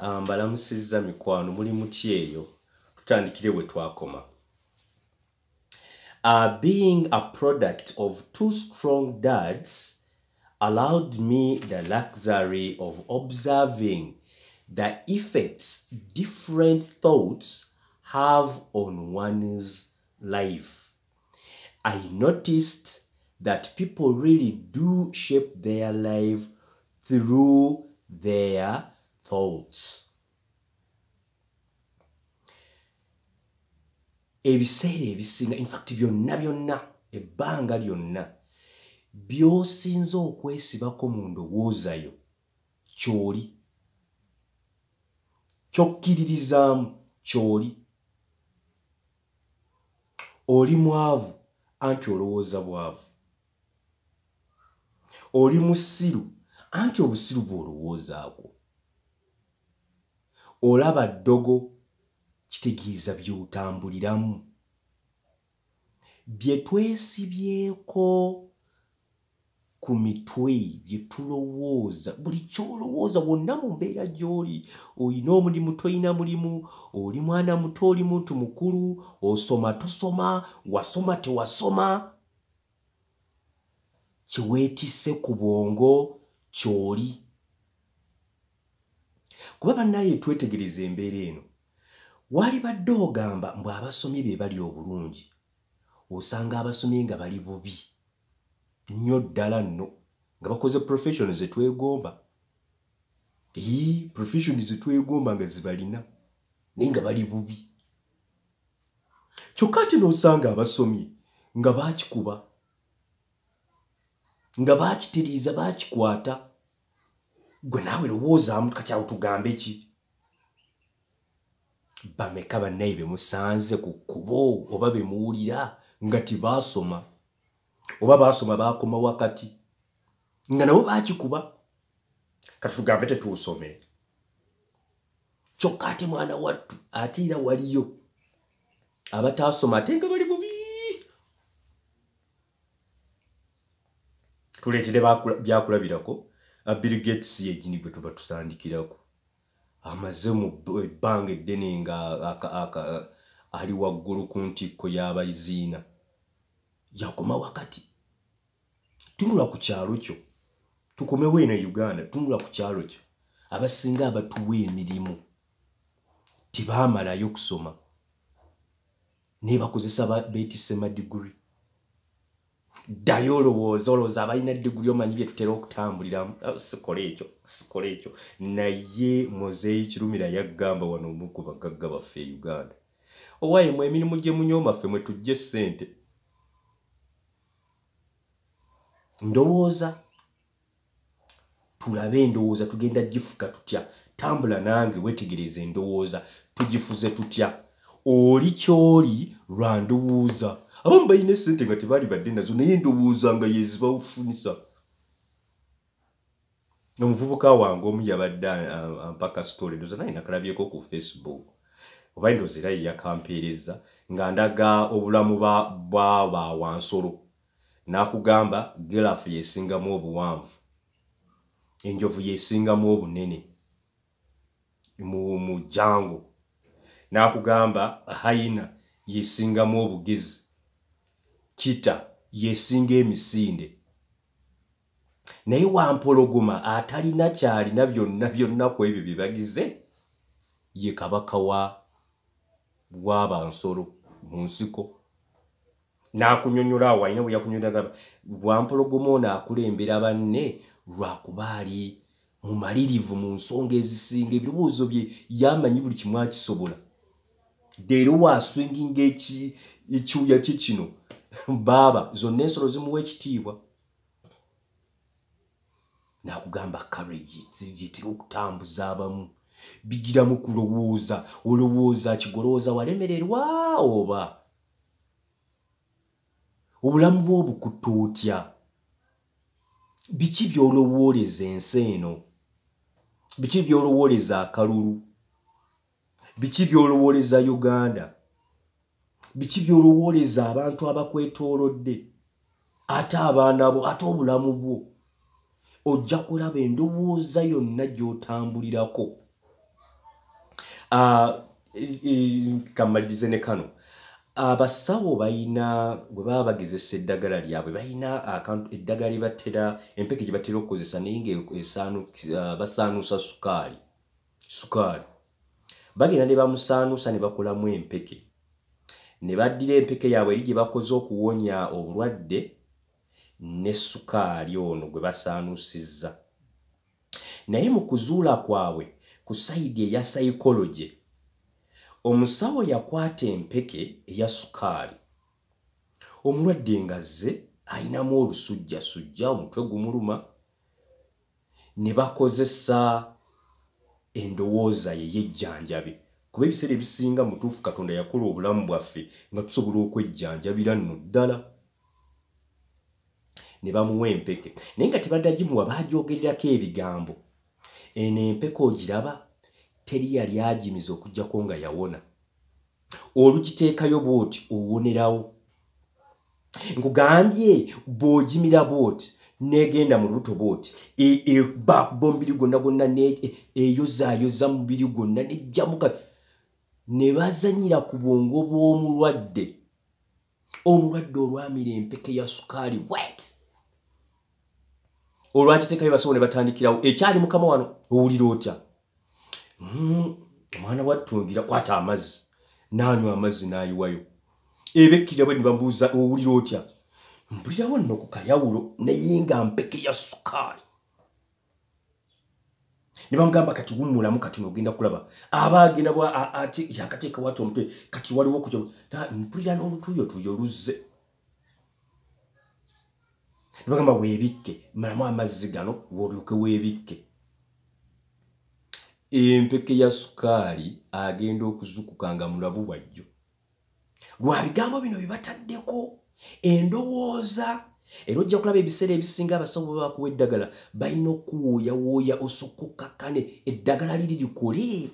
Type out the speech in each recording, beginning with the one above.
mbalamusizza mikwano muli muti eyo tutandikire bwe twakoma uh, being a product of two strong dads allowed me the luxury of observing the effects different thoughts have on one's life. I noticed that people really do shape their life through their thoughts. Ebiseera ebisinga infact byonna byonna ebbanga lyonna by'osinza okwesibako mu ndowooza yo ky'oli ky'okkiririzaamu ky'oli oli mwavu anti olowooza bwavu oli musiru anti obusiru bw'olowoozaako olaba ddogo kitegeeza byotambuliramu bye twesibyeko ku mitwe bye tulowooza buli kyolowooza wonna mu mbeera gy'oli olina omulimu tolina mulimu oli mwana muto oli muntu mukulu osoma tosoma wasoma tewasoma kyeweetisse ku bwongo kyoli kuba bannaye twetegereza embeera eno walibadde ogamba mbwe abasomye be bali obulungi osanga abasomye nga bali bubi nnyo ddala nno nga bakoze profession zetwegomba ei profession zetwegomba nga zibalina naye nga bali bubi kyokka ti noosanga abasomye nga baakikuba nga baakitiriiza baakikwata gwe naawe lowoozaamu kati awo tugambe ki bameka bannayi be musanze ku kkubo oba be muwulira nga tibaasoma oba baasoma baakoma wakati nga nabo baakikuba kati tugambe tetuusome kyokka ate mwana wattu ate era waliyo abataasoma ate nga bali bubi tuleetere byakulabirako Bill Gates yejini gwe tuba tutandikirako amaze mu ebbanga eddene nga ali waggulu ku ntikko y'abaiziina yakoma wakati tunula ku kyalo kyo tukomewo eno e uganda tunula ku kyalo kyo abasinga abatuwa emirimu tibaamalayo okusoma nebakozesa beetisema digiri ddayo olowooza olowooza abalina diguri omanyi bye tutera okutambuliramu ah, sikola ekyo sikola ekyo naye muzeeyi kirumira yagamba wano omu ku bagagga baffe e uganda owaye mu emirimu gye munyomaffe mwe tujja essente ndowooza tulabe endowooza tugenda gifuka tutya tambula nange weetegereza endowooza tugifuze tutya oli kyoli lwandowooza abamu balina esente nga tebaali badde nazo naye endowooza nga yezibafunisa omuvubuka wange omu yabadde mpaka story ndoza naye nakalabyeko ku facebook oba ndoza era yeyakampeereza nga ndaga obulamu bwaba wansolo n'akugamba gerafu yesingamu obuwanvu enjovu yesingamu obunene mu jango n'akugamba haina yesingamu obugezi kita yesinga emisinde naye wampologoma atalina kyalina byonna byonna ku ebyo byebagize ye kabaka wa wabansolo mu nsiko n'akunyonyola awo alina bwe yakunyonyolaa wampologoma ono akulembera banne lwakuba ali mumalirivu mu nsonga ezisinga ebirowoozo bye yamanyi buli kimu akisobola deero waswinginga ekiuya kye kino baaba zonna ensolo zimuwa ekitiibwa nakugamba karegi okutambuza abamu bigiramu kulowooza olowooza kigolowooza walemererwa oba obulamu bwobukutta otya biki byolowooleza ensi eno biki byolowooleza akalulu biki byolowooleza uganda biki byolowooleza abantu abakwetoolodde ate abaana bo ate obulamu bwo ojja kulaba endowooza yonna gy'otambulirako ah, kammalirize ne kano abasawo balina bwe baba bagezesa eddagala lyabwe balina eddagala lyebatera empeke gye batera okukozesa naye nga e-, ah, basaanuusa sukaali sukaali bagenda ne bamusaanuusa ne bakolamu empeke ne baddira empeke yaabwe eri gye bakoze okuwonya obulwadde n'essukaali ono gwe basaanuusizza naye mu kuzuula kwabwe ku sayidi eya sayikoloje omusawo yakwata empeke eya sukaali omulwadde ngazze ayinamu olusujjasujja omutwe gumuluma ne bakozesa endowooza yeyejjanjabe kuba ebiseera ebisinga mutuufu katonda yakola obulamu bwaffe nga tusobola okwejjanjabira nno ddala ne bamuwa empeke naye nga tebadde agimuwa baagyogererako ebigambo eno empeke ogiraba teri yali agimiza okugjako nga yawona olukiteekayo bwoti owonerawo nkugambye bw'ogimira bwoti negenda mu lubuto bwoti ebakuba e, omubiri gwonna gwonna e, eyozaayoza mubiri gwonna nejjamukai ne bazanyira ku bwongo bw'omulwadde omulwadde olwamira empeke ya sukaali wet olwakiteekayo basobo ne batandikirawo ekyali mukama wano owulira otya hmm, omwana wattungira kwata amazzi naanywa amazzi naayiwayo ebekkirira bwe nibambuuza owulira otya mpulirawo nno ku kayawulo naye nga mpeke ya sukaali ne bamugamba kati wummulamu kati nogenda kulaba abagenda yakateeka wati omutwe kati waliwo ku mpulira n'omutuyo tuyo oluzze ne bagamba weebikke malamu amazzi gano woolyoke weebikke empeke ya sukaali agenda okuzukuka nga mulabu wajjo lwa bigambo bino bye bataddeko endowooza era ojja kulaba ebiseera ebisinga abasawo bebakuwa eddagala balina okuwooyawooya osokokakane eddagala liri likole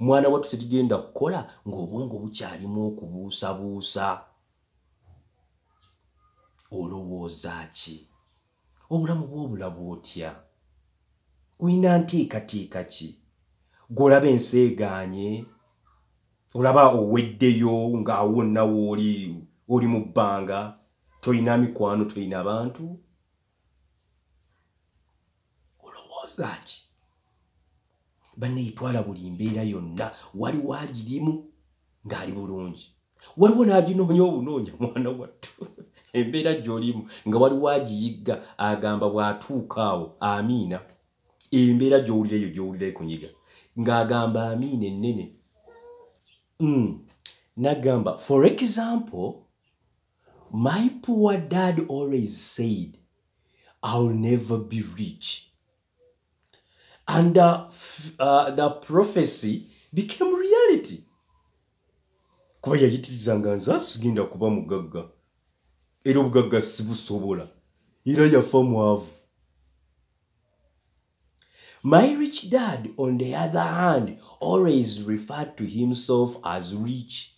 mwana wattu terigenda kukola ng'obwongo bukyalimu okubuusabuusa olowooza ki obulamu bwobulabu otya kulina ntiikatiika ki golaba ensi egaanye olaba oweddeyo ng'awonna w'oli oli mu bbanga tuyina mikwano tuyina abantu olowooza ki baneitwala buli mbeera yonna waliwo agirimu ng'ali bulungi waliwo naginoonya obunoonya mwana wattu embeera gy'olimu nga waliwo agiyigga agamba bw'atuuka awo amiina embeera gy'owulireyo gy'owulireyo ku nyiga ng'agamba amiina ennene hmm. naggamba for example My poor dad always said, I'll never be rich. And the, uh, the prophecy became reality. kuba yayitirizanga nza sigenda kuba mugagga era obugagga sibusobola era yafa mwavu my rich dad on the other hand always referred to himself as rich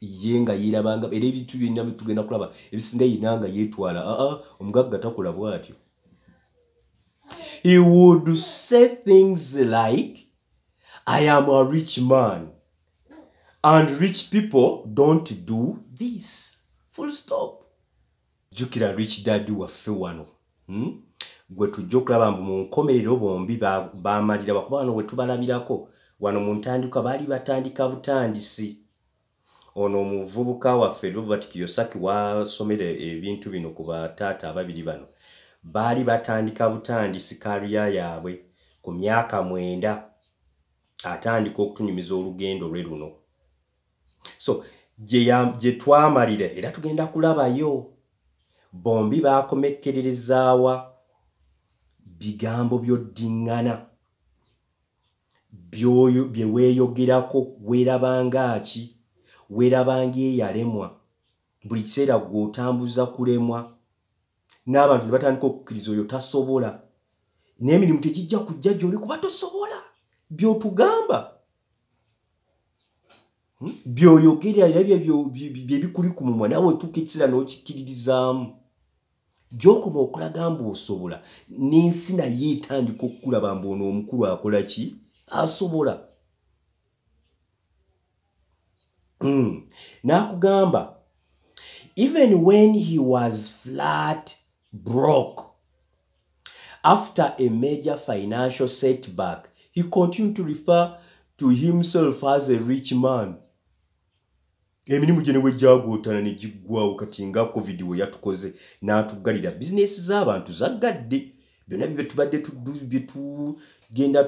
ye nga yerabanga era ebintu byonna tugenda kulaba ebisinga yina nga yeetwala aa omugagga takola bwatyo he would say things like i am a rich man and rich people don't do this full stop jukira rich dadi waffe wano hmm? gwe tujja okulaba mu nkomerero bombi bamalira bakuba wano wetubalabirako wano mu ntandikwa baali batandika butandisi ono omuvubuka waffe robert kiyosaki wasomere ebintu bino ku bataata ababiri bano baali batandika butandisi kariya yaabwe ku myaka mwenda atandika okutunyumiza olugendo lwe luno so gye twamalira era tugenda kulabayo bombi baakomekkererezaawa bigambo byoddiŋŋana byeweeyogerako weerabangaki weerabanga eyalemwa buli kiseera gweotambuza kulemwa n'abantu ne batandika okukkiriza oyo tasobola n'emirimu tegijja kujja gyoli kuba tosobola byotugamba hmm? byoyogere erabya byebikuli ku mumwa naawe otuuka ekiseera n'okikkiririzaamu gyokoma okulaga mbu osobola n'ensi naye etandika okukulaba mbu ono omukulu akola ki asobola mm. nakugamba even when he was flat broke after a major financial setback he continued to refer to himself as a rich man emirimu gye newejagootana ne giggwawo kati nga covid we yatukoze n'atuggalira bizinesi z'abantu zaggadde byonna byebetubadde bye tugenda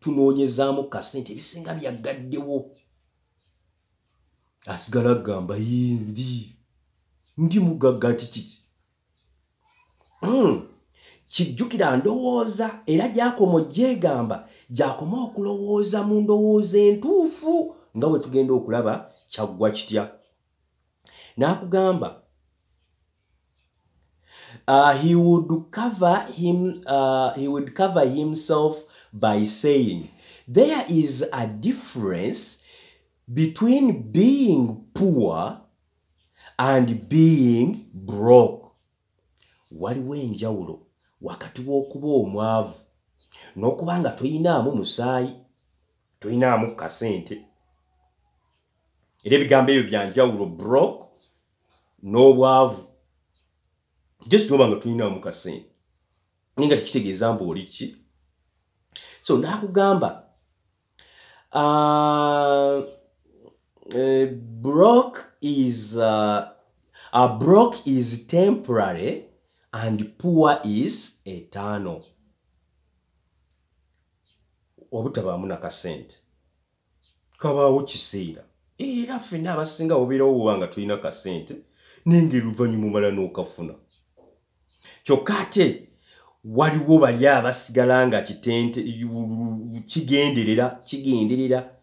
tunoonyezaamu kasente ebisinga byaggaddewo asigala agamba yi ndi ndi mugagga tiki hmm. kijjukira ndowooza era gyakoma ogyegamba gyakoma okulowooza mu ndowooza entuufu nga bwe tugenda okulaba kyaggwa kitya n'akugamba Uh, he, would cover him, uh, he would cover himself by saying there is a difference between being poor and being broke waliwo enjawulo wakati w'okuba omwavu n'okuba nga toyinaamu musaayi toyinaamu kasente era ebigambo ebyo byanjawulo brok n'obwavu jesu tooba nga tuyinaamu kasente naye nga tekitegeeza mbu oli ki so n'akugamba uh, Brock is uh, a Brock is temporary and poor is eternal. obutabaamu nakasente kabaawo kiseera era ffenna abasinga bubeerawo buba nga tulina kasente nenga eluvannyuma mala n'okafuna kyokka ate waliwo bali abasigala nga kigenderera kigenderera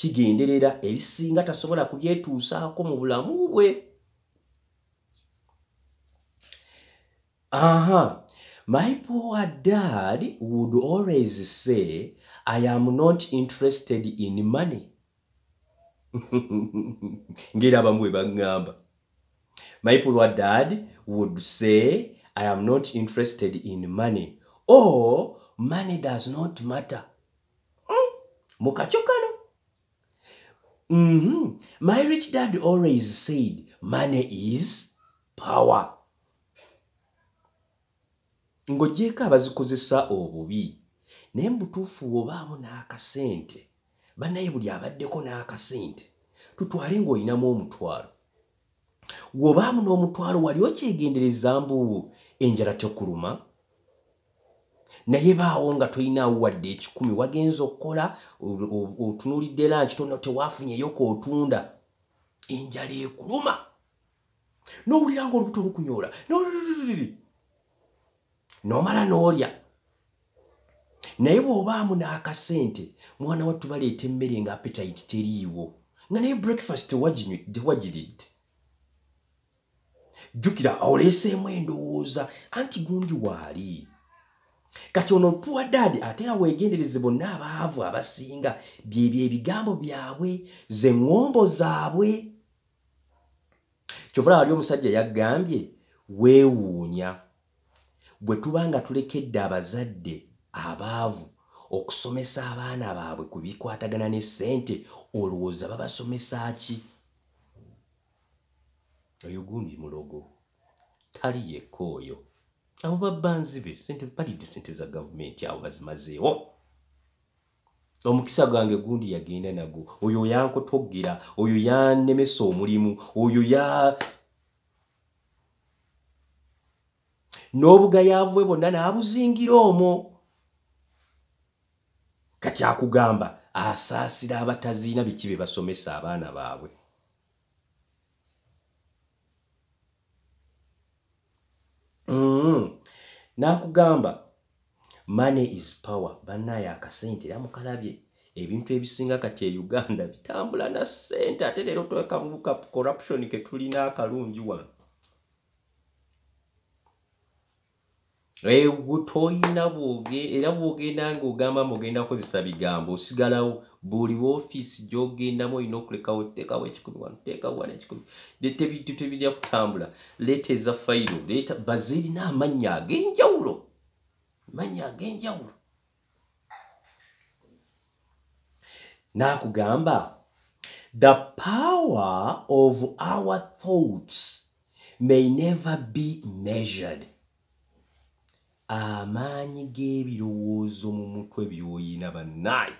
kigenderera ebisinga tasobola kubyetuusaako mu bulamu bwe aha my power dad would always say i am not interested in money ngeri abamu bwe baŋŋamba my power dad would say i am not interested in money or money does not matter hmm, mukacyoka Mm -hmm. My rich dad always said, money is power. Ngojeka abazikozesa obubi. Nembu tufu obamu na akasente. Bana ibu diabadeko na akasente. Tutuarengo inamu omutuwaru. Obamu na omutuwaru waliochi egendele zambu enjara chokuruma. naye baawo nga tolinaawo wadde ekikumi wagenza okukola otunuulidde lanki tona tewaafunyeyoko otunda enjala ekuluma n'owulira nga olubuto lukunyoola nolulululiri noomala n'olya naye bw'obaamu n'akasente mwana wattu baleeta emmere nga apetaite teriiwo nga naye breakfast tewagiridde jjukira oleeseemu endowooza anti gundi waali kati ono puwa daadi ate era weegendereze bonna abaavu abasinga byebyo ebigambo byabwe ze ŋŋombo zaabwe kyovula wali omusajja yagambye weewuunya bwe tuba nga tulekedde abazadde abaavu okusomesa abaana baabwe ku bikwatagana ne ssente olowooza babasomesa ki oyo gundi mulogo tali yekka oyo abo babbanzibe sente balidde sente za gavumenti awo bazimazeewo omukisa gwange gundi yagenda nago oyo yankotoggera oyo yanemesa omulimu oyo ya n'obugayaavuwe bonna n'abuzingira omwo kati akugamba asaasira abataziina biki bye basomesa abaana baabwe Mm. N'akugamba money is power bannaayo akasente era mukalabye ebintu ebisinga kati e uganda bitambula na ssente ate leero twekamubuka corruption ke tulina akalungi wano gutoyina eh, era bwogenda ngaogamba mugenda kozesa bigambo osigalawo buli woofiisi gyogendamu olina okulekawo tekawo ekikumiwanotekawoekikumitebijja kutambula leeta eza fayiro leeta bazirina amannya ag'enjawulo amannya ag'enjawulo naakugamba the power of our thoughts may never be measured amaanyi g'ebirowoozo mu mutwe by'oyina bannaayo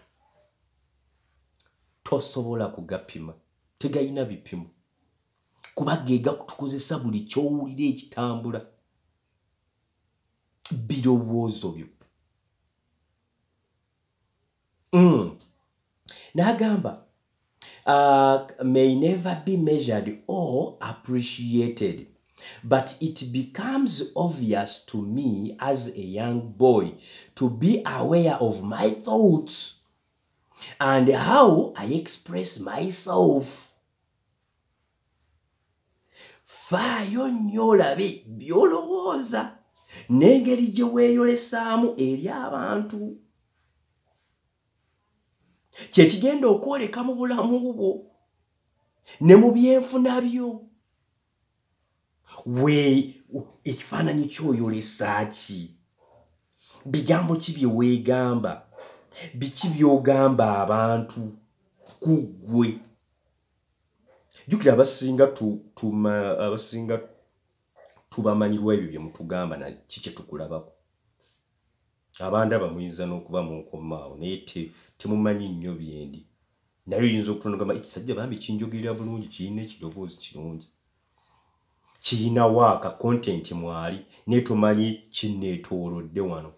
tosobola kugapima tegalina bipimo kuba geegakutukozesa buli kyowulira ekitambula birowoozo byo mm. n'agamba uh, may never be measured or appreciated But it becomes obvious to me as a young boy to be aware of my thoughts and how I express myself. Faayo nnyo olabe by'olowooza n'engeri gye weeyolesaamu eri abantu. Kye kigenda okwoleka mu bulamu bwo ne mu byenfuna byo. we ekifaananyi kyoyolesa ki bigambo ki byeweegamba biki by'ogamba abantu ku ggwe jjukira abasinga abasinga tubamanyirwa ebyo bye mutugamba naki kye tukulabako abantu aba muyinza n'okuba munkomaawo naye temumanyi nnyo byendi naye oyinza okutonogamba ekisajja bambi kinjogerera bulungi kirina ekiroboozi kirungi kiyina waaka kontenti mwali netumanyi kineetoolodde wano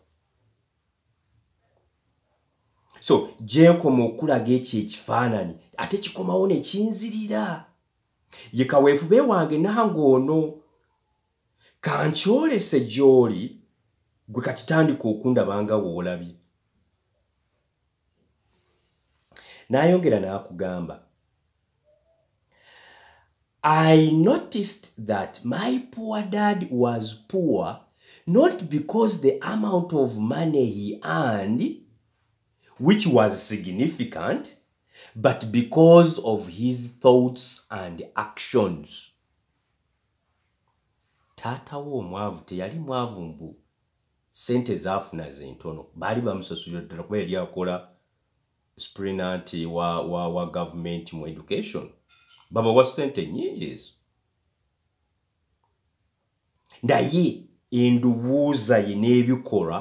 so gyenkoma okulaga ekyo ekifaananyi ate kikomawo nekinzirira ye kaweefube wange nange ono kankyolese gy'oli gwe katitandika okundabanga woolabye n'ayongera n'akugamba I noticed that my poor dad was poor not because the amount of money he earned, which was significant, but because of his thoughts and actions. tata wo omwavu teyali mwavu mbu sente na zentono baali bamusasulira ddala kuba yali akola sprinant wa, wa, wa government mu education babawa ssente nnyingi ezo naye endowooza ye n'ebikolwa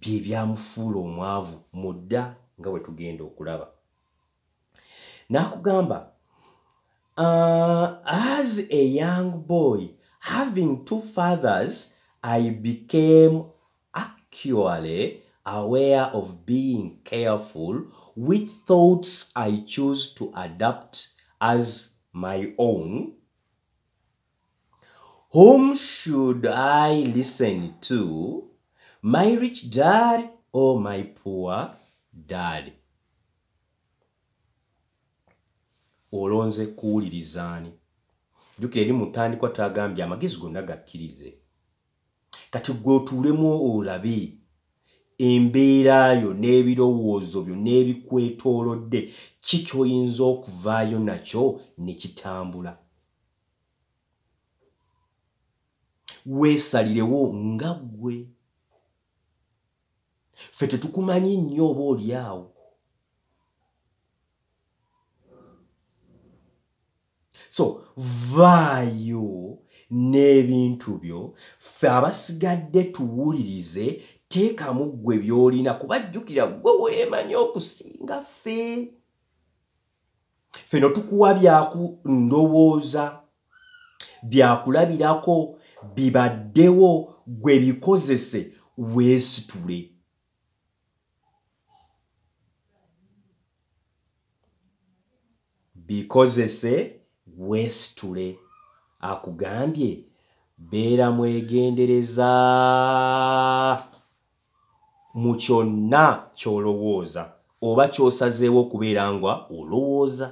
bye byamufuula omwavu mudda nga bwe tugenda okulaba n'akugamba uh, as a young boy having two fathers i became actually aware of being careful which thoughts I choose to adopt as my own? Whom should I listen to? My rich dad or my poor dad? olonze kuwulirizaani jjukira eri mu ntandikwa taagambye amagezi gonna gakkirize kati gwe olabe embeera yo n'ebirowoozo byo n'ebikwetoolodde ki kyoyinza okuvaayo nakyo ne kitambula weesalirewo nga ggwe ffe tetukumanyi nnyo oba oli awo so vaayo n'ebintu byo ffe abasigadde tuwulirize teekamu ggwe byolina kubajjukira ggwe weemanya okusinga ffe feno tukuwa byakundowooza byakulabirako bibaddewo gwe bikozese weesitule bikozese weesitule akugambye beera mwegendereza mu kyonna ky'olowooza oba ky'osazeewo okubeera nga olowooza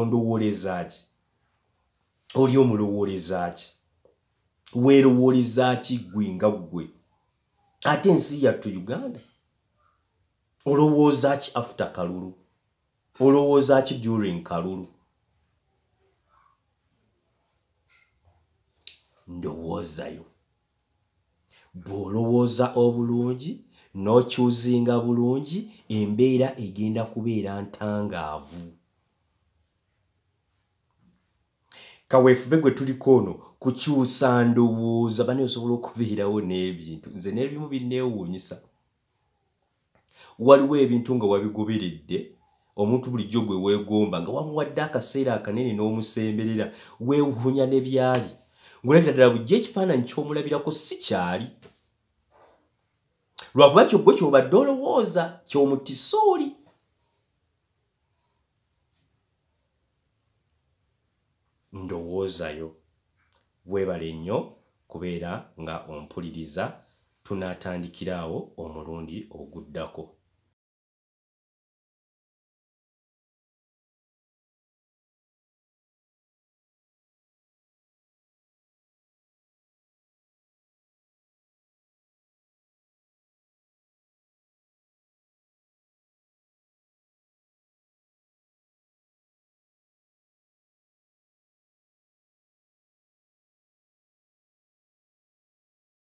ondowooleza ki oli omulowooleza ki weerowooleza ki gwe nga ggwe ate ensi yattu uganda olowooza ki after kalulu olowooza ki during kalulu ndowoozayo bw'olowooza obulungi n'okyuzinga bulungi embeera egenda kubeera ntangaavu kaweefube gwe tuliko ono kukyusa ndowooza bane osobola okubeerawo n'ebintu nze n'ebimu binneewuunyisa waliwo ebintu nga wabigoberedde omuntu bulijjo gwe weegomba nga wamuwadde akaseera akanene n'omusemberera weewuunya ne byali ngoladdala bujja ekifaananyi ky'omulabirako si kyali lwakuba kyogwe kyobadde olowooza kyomutisa oli ndowoozayo weebale nnyo kubeera nga ompuliriza tunaatandikiraawo omulundi oguddako